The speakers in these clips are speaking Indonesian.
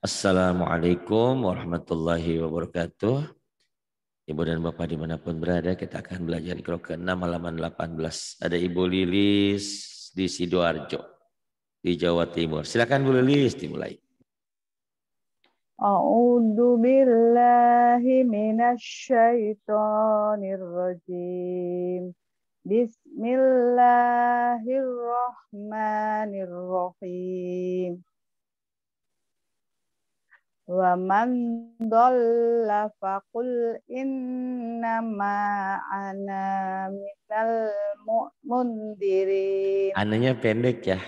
Assalamualaikum warahmatullahi wabarakatuh. Ibu dan Bapak dimanapun berada, kita akan belajar ikro ke-6 halaman 18. Ada Ibu Lilis di Sidoarjo, di Jawa Timur. Silakan Bu Lilis dimulai. A'udhu billahi minasyaitonir rajim. Bismillahirrahmanirrahim wa man dhalla faqul innama ana minal mundirin. Ananya pendek ya.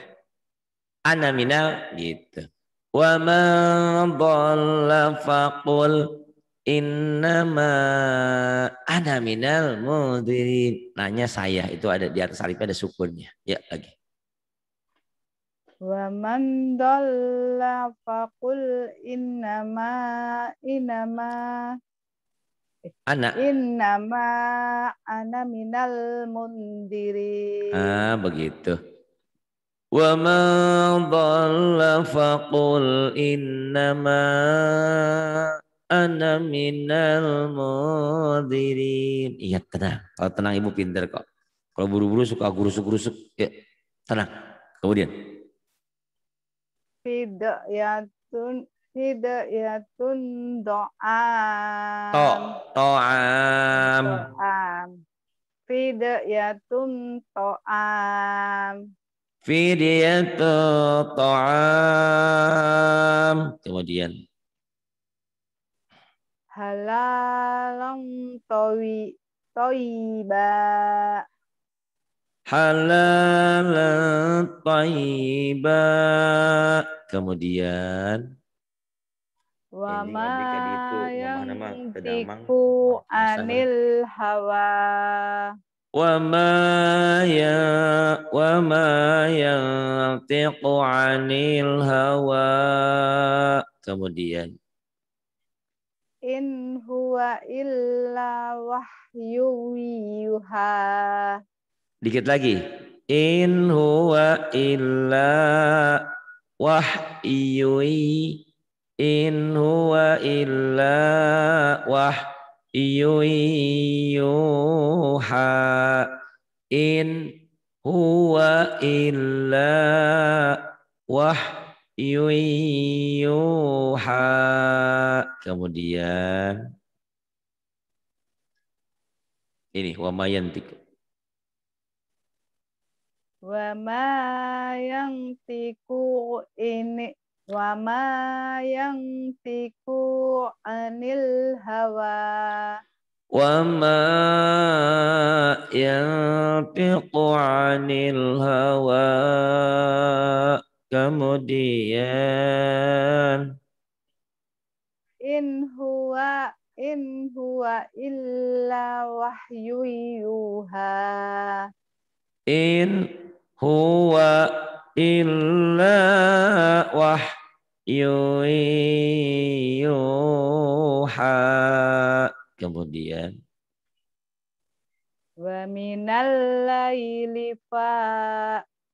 Ana minal gitu. Wa man dhalla faqul innama ana minal mundirin. Nanya saya itu ada di atas alifnya ada sukunnya. Ya lagi. ومن ضل فقل inama inama anak Innama ana minal mundiri. Ah, begitu. Wa man dhalla faqul innama ana minal mudhirin. Iya, tenang. Kalau tenang ibu pinter kok. Kalau buru-buru suka gurusuk-gurusuk. Ya, tenang. Kemudian hidayatun hidayatun do'am. To, to'am. To'am. Fidayatun to'am. Fidiyatu to'am. Kemudian. Halalam towi toiba halalan thayyiba. Kemudian wama yang anil hawa wama ya wama yang anil hawa kemudian in huwa illa wahyu yuha Dikit lagi. In huwa illa wahyui. In huwa illa wahyui yuha. In huwa illa wahyui yuha. Kemudian ini wamayantik wama yang tiku ini wama yang tiku anil hawa yang tiku anil hawa, kemudian in huwa in huwa illa wahyu yuha in huwa illa wahyu yuha. Kemudian wa minal laili fa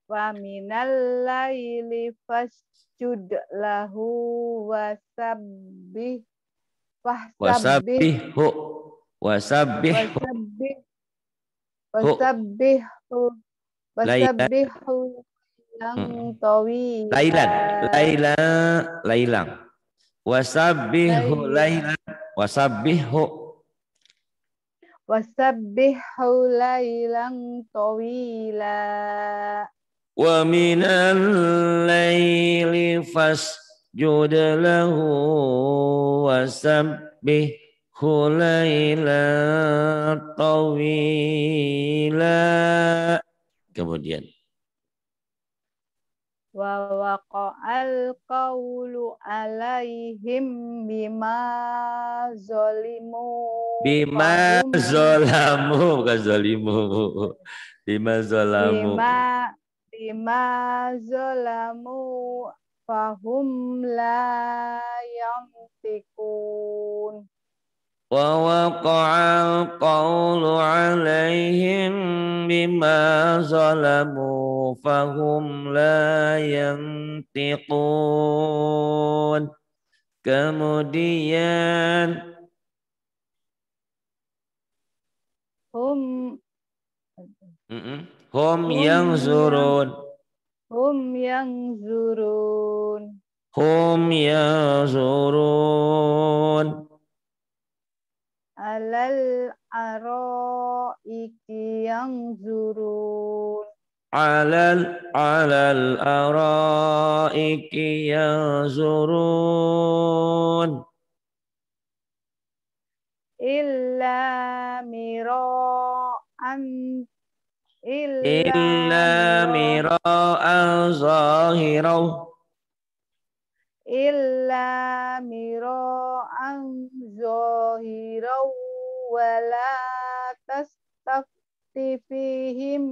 wa minal laili fasjud lahu wasabbih wasabbihu wasabbihu wasabbihu Hmm. Wasabbihu yang tawi. Lailan, Laila, Lailang. Wasabihu Lailan, wasabbihu. Wasabbihu Lailan tawila. Wa minal layli fasjud lahu wasabbihu Lailan tawila kemudian wa waqa'al qawlu alaihim bima zolimu bima zolamu bukan zolimu bima zolamu bima bima zolamu fahum la yantikun ووقع القول عليهم بما ظلموا فهم لا ينطقون kemudian hum hum yang zurun hum yang zurun hum yang zurun alal yang zurun alal alal yang zurun illa mira'an illa, illa mira'an zahirah illa mira'an zahirah wala tastaktifihim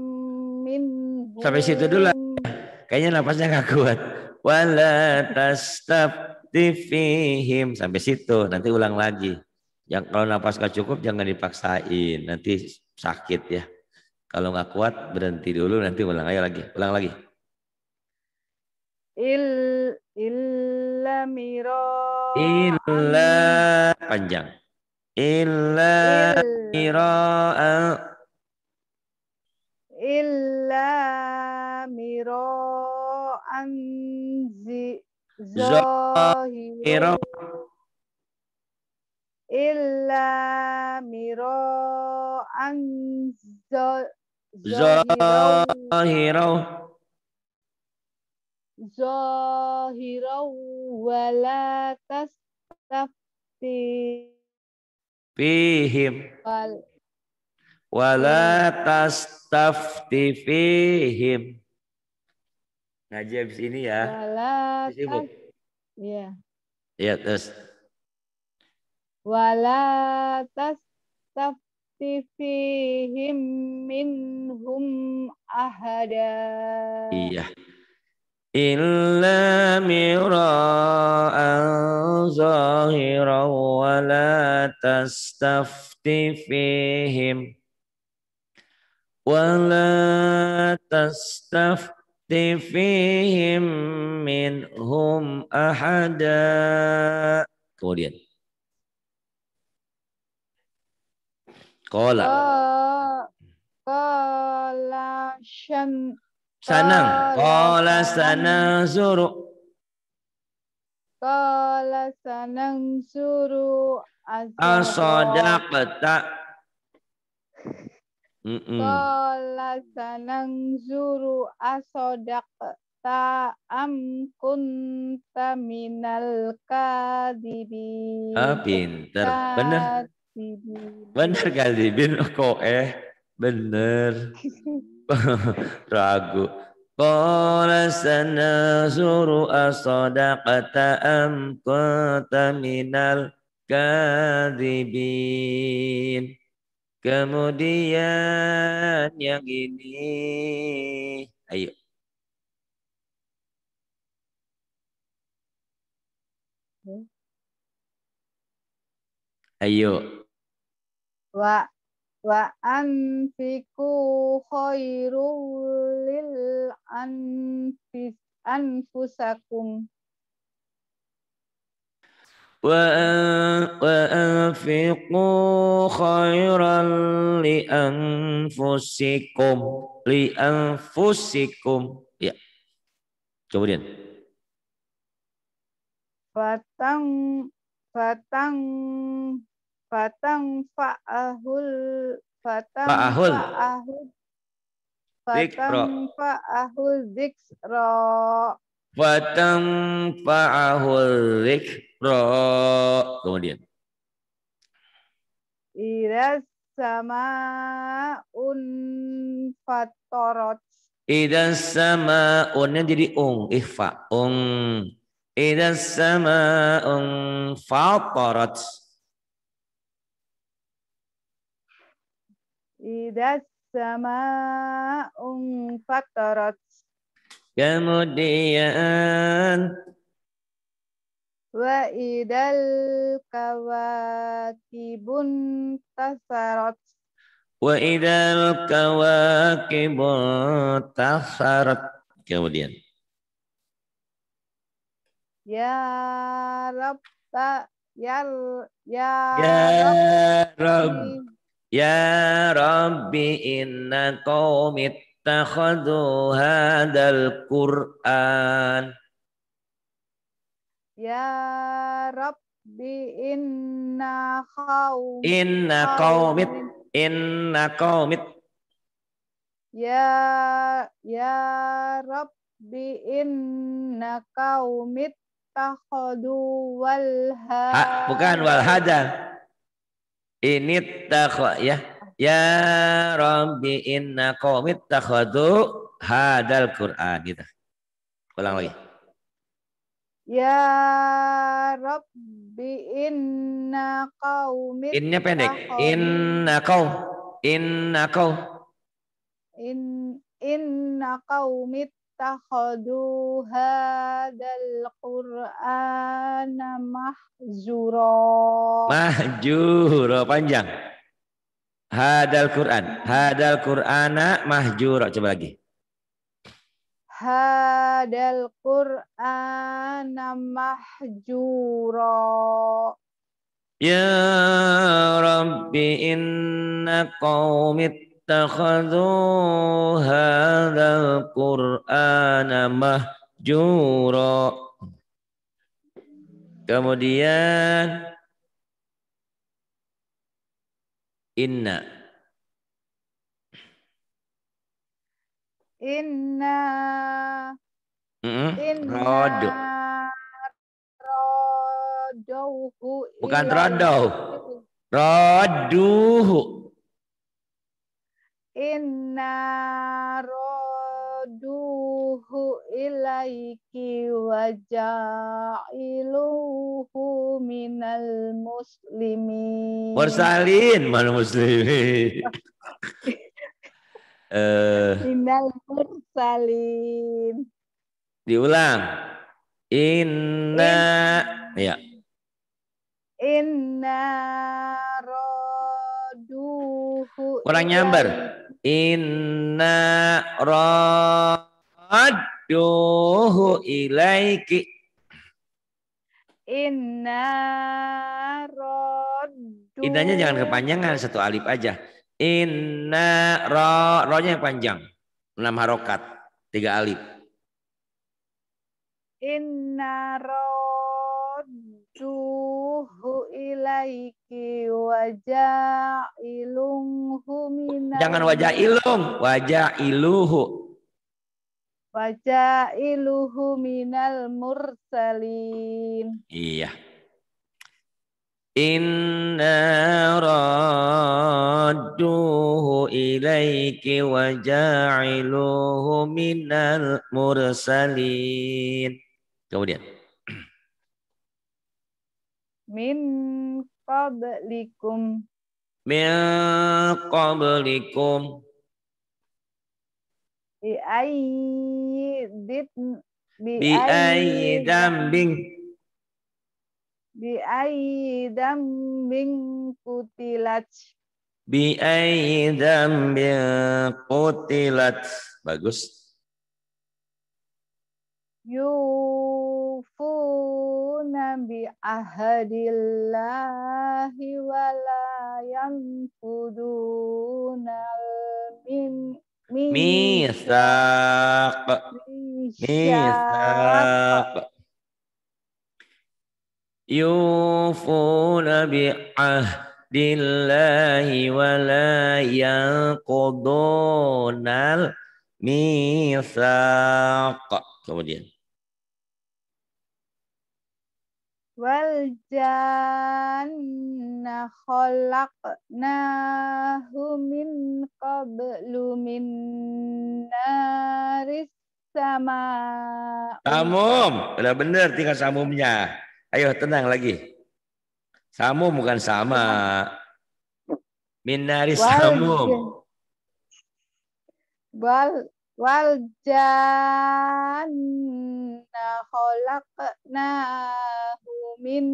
min Sampai situ dulu. Kayaknya nafasnya nggak kuat. Wala tastaktifihim sampai situ. Nanti ulang lagi. Yang kalau nafas nggak cukup jangan dipaksain. Nanti sakit ya. Kalau nggak kuat berhenti dulu nanti ulang ayo lagi. Ulang lagi. Il illa miro illa panjang. Illa mira'a Illa mira'an zahiran Illa mira'an zahiran Zahiran wala tastafti fihim wala tastafti fihim ngaji habis ini ya wala sibuk iya iya terus wala tastafti fihim minhum ahada iya إلا مراء ظاهرا ولا تستفت فيهم ولا تستفت فيهم منهم أحدا kemudian قال قال syam Sanang. Qala sanang suru. Qala sanang suru. Asodakta. Qala sanang suru asodakta am kunta minal kadibin. Ah, pinter. Bener. Bener kadibin oh, kok eh. Bener. ragu. Qala sanazuru asadaqata am kata minal kadhibin. Kemudian yang ini. Ayo. Ayo. Wah wa anfiku khairul lil anfis anfusakum وأنفقوا خيرا لأنفسكم لأنفسكم ya kemudian batang batang Batang fa'ahul batang fa'ahul ahul batang fa'ahul dzikra batang fa'ahul dzikra kemudian Iras sama un fatorot. Idan sama unnya jadi ung ihfa ung. Idan sama ung fatorot. sama ung انفطرت kemudian wa idal kawakibun tasarat wa idal kawakibun tasarat kemudian ya rabba ya ya ya Ya Rabbi inna qawmit takhadu hadal Qur'an. Ya Rabbi inna qawmit. Inna qawmit. Inna qawmit. Ya, ya Rabbi inna qawmit takhadu walha. Ha, bukan walhadal. Ini takwa ya. Ya Rabbi inna qawmit takhadu hadal Qur'an gitu. Ulang lagi. Ya Rabbi inna komit Innya pendek. Inna kaum. Inna kaum. In, inna qawmit ittakhadu hadzal qur'ana mahzura. mahzura panjang. Hadal Qur'an. Hadal Qur'ana mahzura Coba lagi. Hadal Qur'ana mahzura Ya Rabbi inna qawmit اتخذوا هذا القرآن mahjura Kemudian inna inna rodo rodo bukan rodo roduhu inna roduhu ilaiki waja'iluhu minal muslimin mursalin mal muslimin eh, minal mursalin diulang inna In... ya inna roduhu. kurang nyamber Inna radduhu ilaiki. Inna radduhu. Innanya jangan kepanjangan, satu alif aja. Inna ro, ronya yang panjang. Enam harokat, tiga alif. Inna radduhu Hu ilaiki wajah ilunghu minal Jangan wajah ilung, wajah iluhu. Wajah iluhu minal mursalin. Iya. Inna radduhu ilaiki wajah iluhu minal mursalin. Kemudian min qablikum min qablikum bi ayyi dit bi ayyi dambing bi ayyi dambing kutilat bi ayyi dambing kutilat bagus yufu Nabi bi ahadillahi wa la yanfuduna min Misak. Misak. Yufuna ahadillahi wa la yanqudunal misak. Kemudian. wal janna khalaqnahu min qablu min naris sama samum udah bener tinggal samumnya ayo tenang lagi samum bukan sama min naris samum wal wal janna khalaqnahu min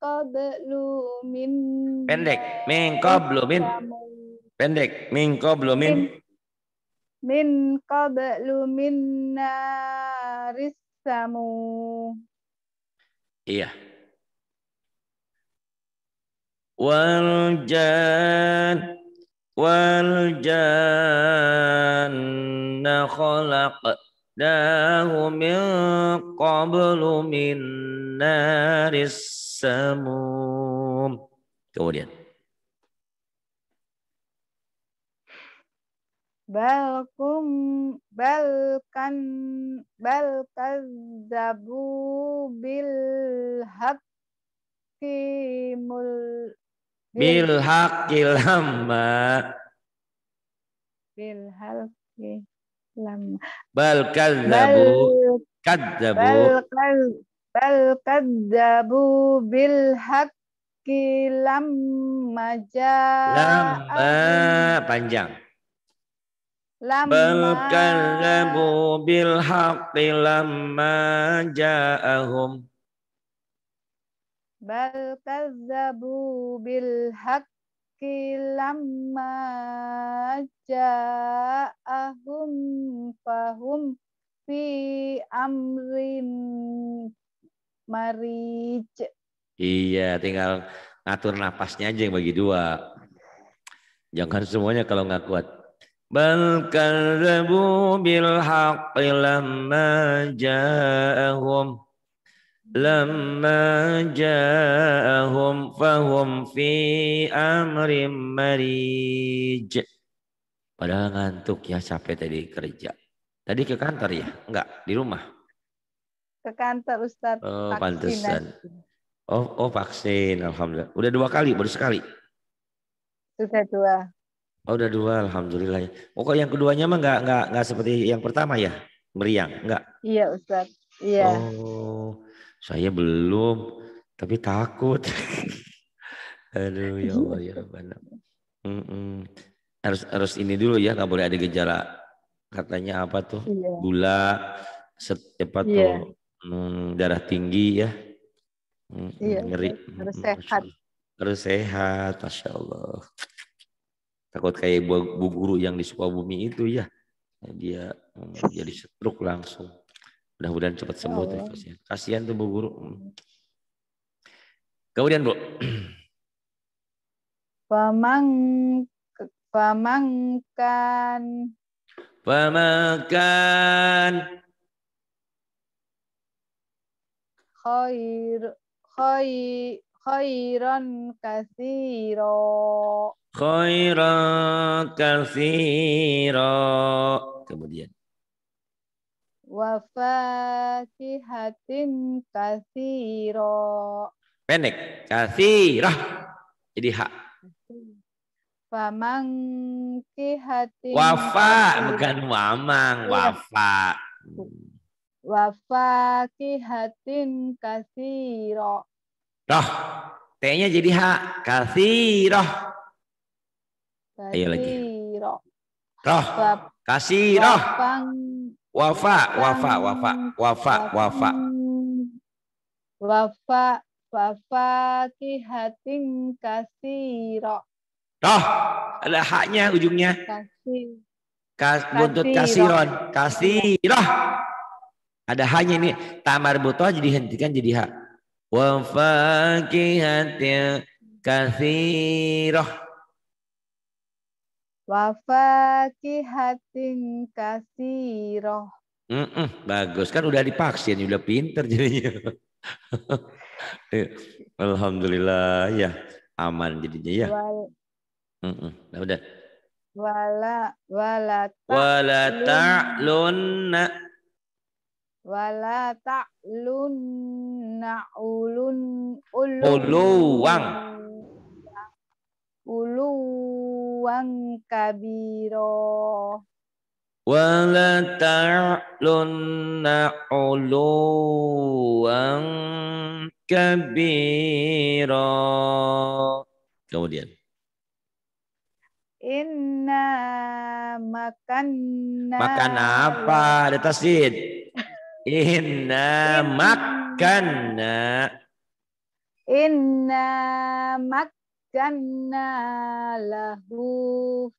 qablu min pendek min qablu min pendek min qablu min min qablu min narisamu iya wal janna والجن خلقناه من قبل من نار السموم kemudian balkum balkan bal kazzabu bil haqqi Bil haqqil hamma. Bil haqqil dabu bal kadzabu kadzabu bal kadzabu bil haqqi lamma jaa lamma panjang lamma bal kadzabu bil haqqi lamma bal kazzabu bil haqqi lamma ja'ahum fahum fi amrin marij. Iya, tinggal ngatur napasnya aja yang bagi dua. Jangan semuanya kalau nggak kuat. Bal kazzabu bil haqqi lamma ja'ahum لما جاءهم فهم في amrim marij. Padahal ngantuk ya capek tadi kerja. Tadi ke kantor ya? Enggak, di rumah. Ke kantor Ustaz. Oh, pantesan. Oh, oh vaksin, alhamdulillah. Udah dua kali, baru sekali. Sudah dua. Oh, udah dua, alhamdulillah. Oh, kok yang keduanya mah enggak, enggak, enggak seperti yang pertama ya, meriang, enggak? Iya, Ustaz. Iya. Oh, saya belum, tapi takut. Aduh ya iya. Allah ya Rabbana. Mm Harus harus ini dulu ya, nggak boleh ada gejala. Katanya apa tuh? iya. Gula, iya. tuh? Hmm, darah tinggi ya. Iya. Ngeri. Harus sehat. Harus sehat, masya Allah. Takut kayak bu, bu guru yang di Sukabumi itu ya, dia hmm, jadi stroke langsung. Mudah-mudahan cepat sembuh ya terus ya. Kasihan tuh Bu Guru. Hmm. Kemudian Bu. Pamang pamangkan Pamangkan. khair khair khairan kasiro khairan kasiro kemudian wa kasiro, kasiro Pendek, kasiro. Jadi hak. Famang kihatin. Wafa, bukan wamang, iya. wafa. Wafa kihatin kasiro. Roh. t jadi hak. kasiro. Ayo lagi. Roh. kasiro. Wafang Wafa, wafa, wafa, wafa, wafa. Wafa, wafa kihatin kasiro. Toh, ada haknya ujungnya. Kasih. Kas, buntut kasiron, kasiro Ada haknya ini tamar butoh jadi hentikan jadi hak. Wafa kihatin kasiro Wafaki fakihatin kasiroh. Mm -mm, bagus kan udah dipaksin udah pinter jadinya. Iya, alhamdulillah ya aman jadinya ya. Wal, mm -mm, nah, udah. Wala wala ta wala ta'lunna wala ta'lunna ulun uluwang uluwan kabiro wala ta'lunna uluwan kabiro kemudian inna makanna makan apa ada tasdid inna makanna inna mak مكنا له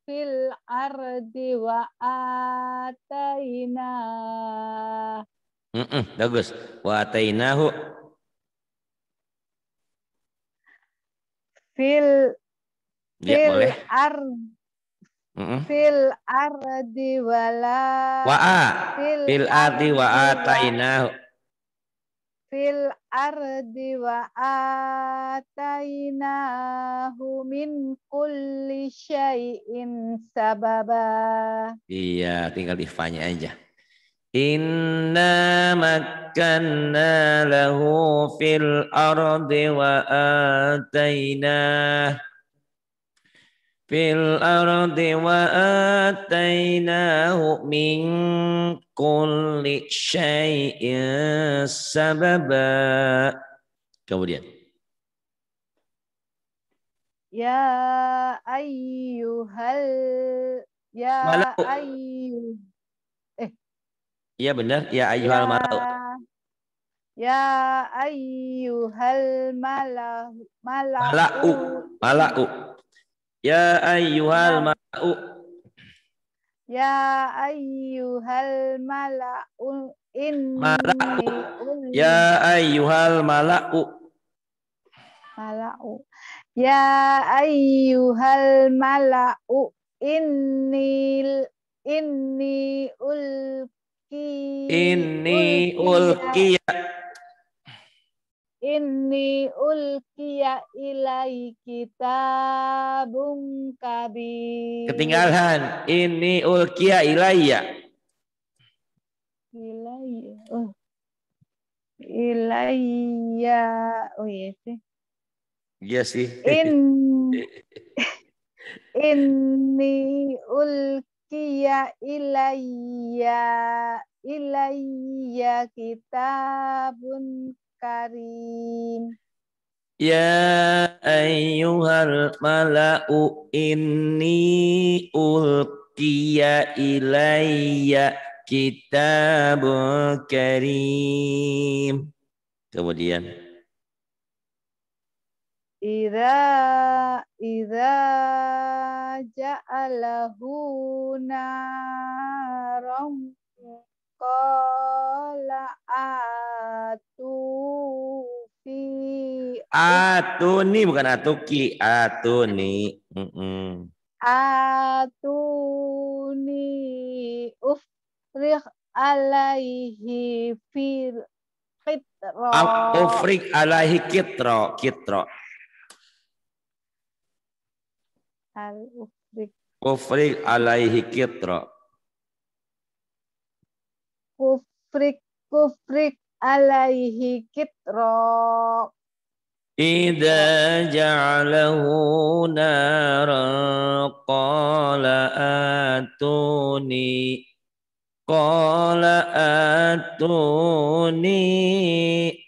في الأرض وآتيناه Mm -mm, bagus. Wa atainahu fil ya, fil boleh. ar mm -mm. fil ardi wala wa'a a fil ardi wa atainahu fil ardi wa atainahu min kulli syai'in sababa. Iya, tinggal ifanya aja. Inna makkanna lahu fil ardi wa atainahu fil ardi wa atainahu min kulli syai'in sababa. Kemudian. Ya ayyuhal ya malau. ayyuh Eh. Iya benar, ya ayyuhal ya, Ya ayyuhal malau. Malau. Malau. malau. Ya ayyuhal mala'u. Ya ayyuhal mala'u inni mala'u. Ya ayyuhal mala'u. Mala'u. Ya ayyuhal mala'u inni inni ulki inni ulkiya. ulkiya Inni ulkiya ilai kitabun kabir. Ketinggalan. Inni ulkiya ilaiya. Ilaiya. Oh. Ilaiya. Oh iya sih. Iya sih. In Inni ulkiya ilaiya ilaiya kitabun karim. Ya ayyuhal mala'u inni ulqiya ilayya kitabun karim. Kemudian. Ida ida ja'alahu naram Kola atufi. Atuni bukan atuki, atuni. Mm -mm. Atuni rih alaihi fir kitro. Ufrik alaihi kitro, kitro. Al ufrik. Ufrik alaihi kitro kufrik kufrik alaihi kitro Ida ja'alahu naran qala atuni qala atuni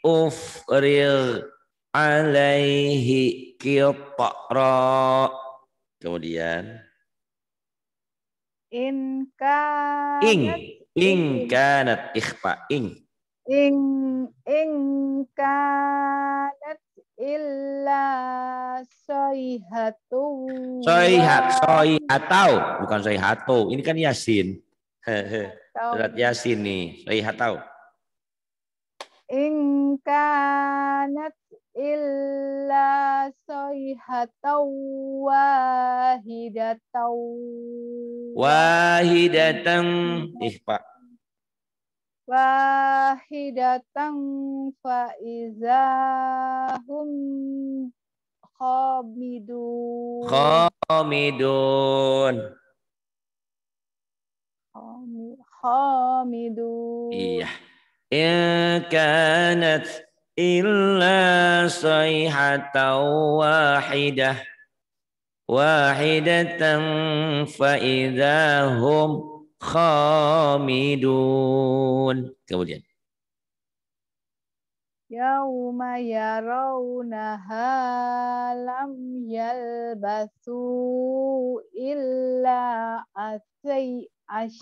ufril alaihi kitro kemudian in Ing kanat ikhfa ing. Ing ing kanat illa soihatu. Soihat, soihatau. Bukan soihatu. Ini kan yasin. Surat yasin nih. Soihatau. Ing kanat illa sayhatan wahidatan wahidatan ih pak wahidatan izahum khamidun khamidun khamidun iya إن كانت إلا صيحة واحدة واحدة فإذا هم خامدون kemudian يوم يرونها لم يلبثوا إلا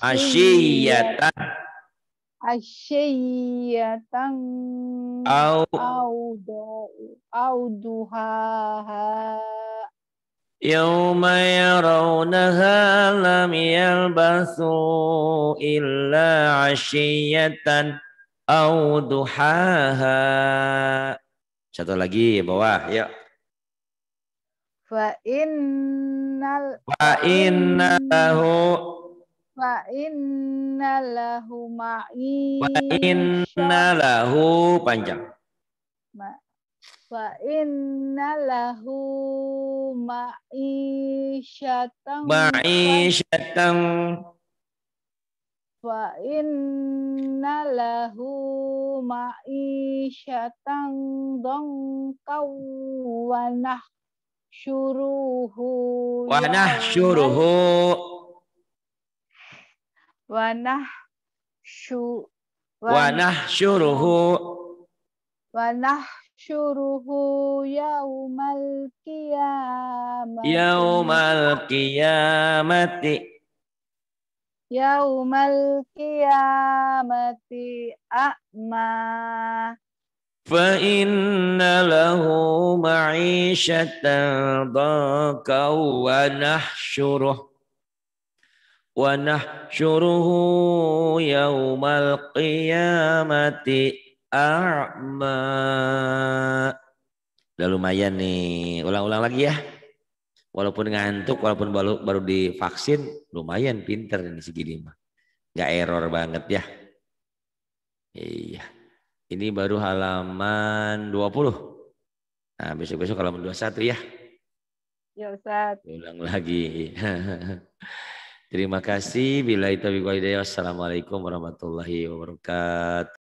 عشية asyiyatan au audu auduha Yawma yarawnaha lam yalbasu illa ashiyatan au Satu lagi bawah, yuk. Fa innal Fa Fa inna lahu ma'i. Fa inna lahu panjang. Ma. Fa inna lahu ma'i syatang. Ma'i syatang. Fa inna lahu ma'i syatang dongkaw wa nahsyuruhu. Wa ya nahsyuruhu. Wanah syu Wanah syuruhu Wanah syuruhu yaumal qiyamati Yaumal qiyamati Yaumal qiyamati a'ma lahu له معيشة wa ونحشره ونحشره يوم القيامة أعمى Udah lumayan nih, ulang-ulang lagi ya. Walaupun ngantuk, walaupun baru, baru divaksin, lumayan pinter ini segini mah. Gak error banget ya. Iya. Ini baru halaman 20. Nah, besok-besok halaman 21 ya. Ya, Ustaz. Ulang lagi. Terima kasih. Bila itu wassalamualaikum warahmatullahi wabarakatuh.